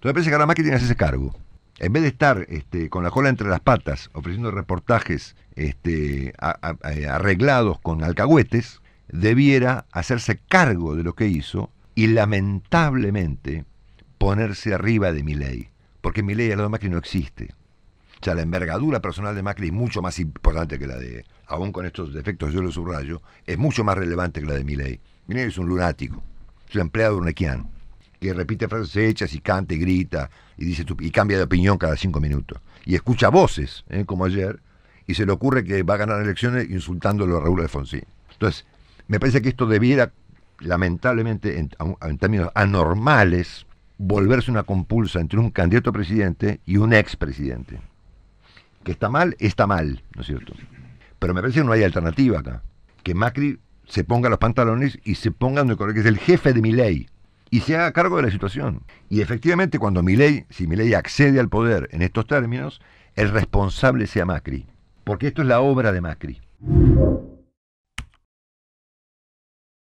Entonces parece que ahora Macri tiene que hacerse cargo. En vez de estar este, con la cola entre las patas, ofreciendo reportajes este, eh, arreglados con alcahuetes, debiera hacerse cargo de lo que hizo y lamentablemente ponerse arriba de Miley. Porque Miley al lado de Macri no existe. O sea, la envergadura personal de Macri es mucho más importante que la de, aún con estos defectos yo lo subrayo, es mucho más relevante que la de Miley. Miley es un lunático, es un empleado urnequiano que repite frases hechas y canta y grita y, dice y cambia de opinión cada cinco minutos. Y escucha voces, ¿eh? como ayer, y se le ocurre que va a ganar elecciones insultándolo a Raúl Alfonsín. Entonces, me parece que esto debiera, lamentablemente, en, términos anormales, volverse una compulsa entre un candidato a presidente y un expresidente. Que está mal, está mal, ¿no es cierto? Pero me parece que no hay alternativa acá. Que Macri se ponga los pantalones y se ponga donde corre, que es el jefe de mi ley y se haga cargo de la situación. Y efectivamente, cuando Milei, si Milei accede al poder en estos términos, el responsable sea Macri, porque esto es la obra de Macri.